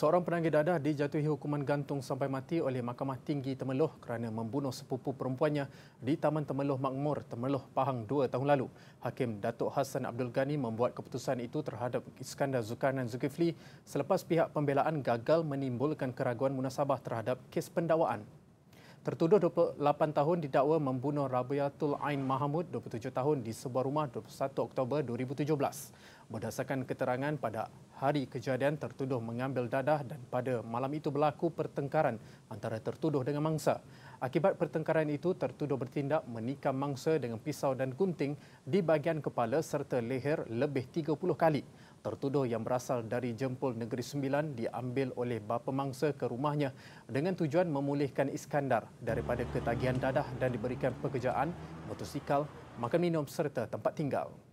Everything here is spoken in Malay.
Seorang penagih dadah dijatuhi hukuman gantung sampai mati oleh Mahkamah Tinggi Temeloh kerana membunuh sepupu perempuannya di Taman Temeloh Makmur, Temeloh Pahang 2 tahun lalu. Hakim Datuk Hassan Abdul Ghani membuat keputusan itu terhadap Iskandar Zulkarnain Zulkifli selepas pihak pembelaan gagal menimbulkan keraguan munasabah terhadap kes pendakwaan. Tertuduh 28 tahun didakwa membunuh Rabiatul Ain Mahmud 27 tahun di sebuah rumah 21 Oktober 2017. Berdasarkan keterangan pada hari kejadian tertuduh mengambil dadah dan pada malam itu berlaku pertengkaran antara tertuduh dengan mangsa. Akibat pertengkaran itu, tertuduh bertindak menikam mangsa dengan pisau dan gunting di bahagian kepala serta leher lebih 30 kali. Tertuduh yang berasal dari Jempol Negeri Sembilan diambil oleh bapa mangsa ke rumahnya dengan tujuan memulihkan Iskandar daripada ketagihan dadah dan diberikan pekerjaan, motosikal, makan minum serta tempat tinggal.